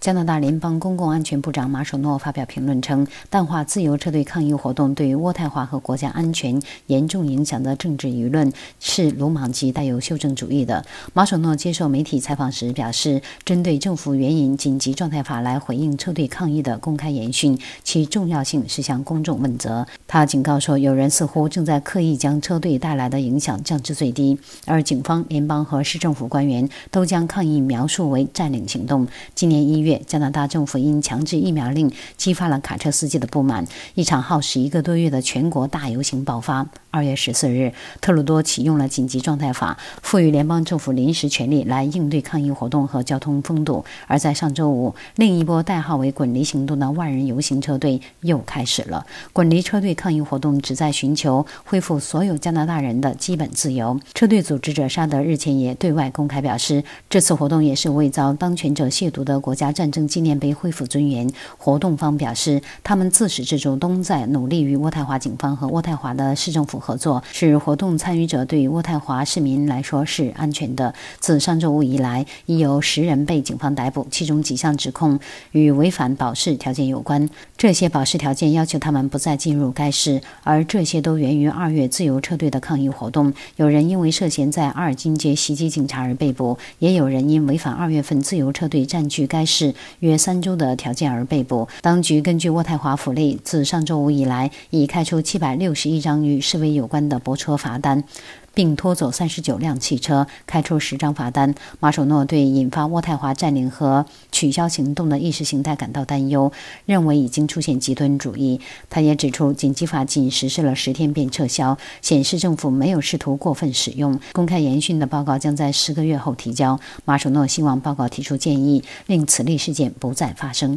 加拿大联邦公共安全部长马首诺发表评论称：“淡化自由车队抗议活动对于渥太华和国家安全严重影响的政治舆论是鲁莽及带有修正主义的。”马首诺接受媒体采访时表示：“针对政府援引紧急状态法来回应车队抗议的公开言讯，其重要性是向公众问责。”他警告说：“有人似乎正在刻意将车队带来的影响降至最低，而警方、联邦和市政府官员都将抗议描述为占领行动。”今年一月。加拿大政府因强制疫苗令激发了卡车司机的不满，一场耗时一个多月的全国大游行爆发。二月十四日，特鲁多启用了紧急状态法，赋予联邦政府临时权力来应对抗议活动和交通封堵。而在上周五，另一波代号为“滚离行动”的万人游行车队又开始了。滚离车队抗议活动旨在寻求恢复所有加拿大人的基本自由。车队组织者沙德日前也对外公开表示，这次活动也是为遭当权者亵渎的国家。战争纪念碑恢复尊严活动方表示，他们自始至终都在努力与渥太华警方和渥太华的市政府合作，使活动参与者对渥太华市民来说是安全的。自上周五以来，已有十人被警方逮捕，其中几项指控与违反保释条件有关。这些保释条件要求他们不再进入该市，而这些都源于二月自由车队的抗议活动。有人因为涉嫌在阿尔金街袭击警察而被捕，也有人因违反二月份自由车队占据该市。约三周的条件而被捕。当局根据渥太华府令，自上周五以来，已开出七百六十一张与示威有关的泊车罚单。并拖走三十九辆汽车，开出十张罚单。马首诺对引发渥太华占领和取消行动的意识形态感到担忧，认为已经出现极端主义。他也指出，紧急法仅实施了十天便撤销，显示政府没有试图过分使用。公开研讯的报告将在十个月后提交。马首诺希望报告提出建议，令此类事件不再发生。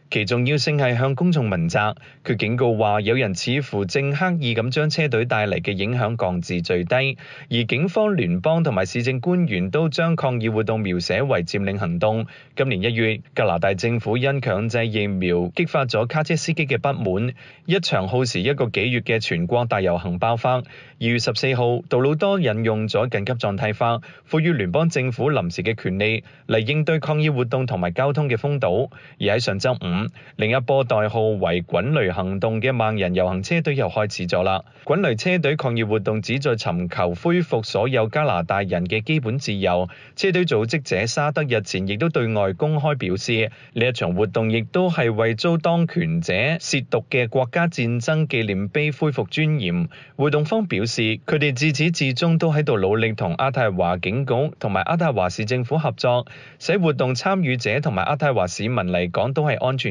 其重要性係向公眾問責。佢警告話，有人似乎正刻意咁將車隊帶嚟嘅影響降至最低。而警方、聯邦同埋市政官員都將抗議活動描寫為佔領行動。今年一月，加拿大政府因強制疫苗激發咗卡車司機嘅不滿，一場耗時一個幾月嘅全國大遊行爆發。二月十四號，杜魯多引用咗緊急狀態法，賦予聯邦政府臨時嘅權利嚟應對抗議活動同埋交通嘅封堵。而喺上週五。另一波代号为滚雷行动嘅万人游行车队又开始咗啦！滚雷车队抗议活动旨在寻求恢复所有加拿大人嘅基本自由。车队组织者沙德日前亦都对外公开表示，呢一场活动亦都系为遭当权者亵渎嘅国家战争纪念碑恢复尊严。活动方表示，佢哋自始至终都喺度努力同阿泰华警局同埋阿泰华市政府合作，使活动参与者同埋阿泰华市民嚟讲都系安全。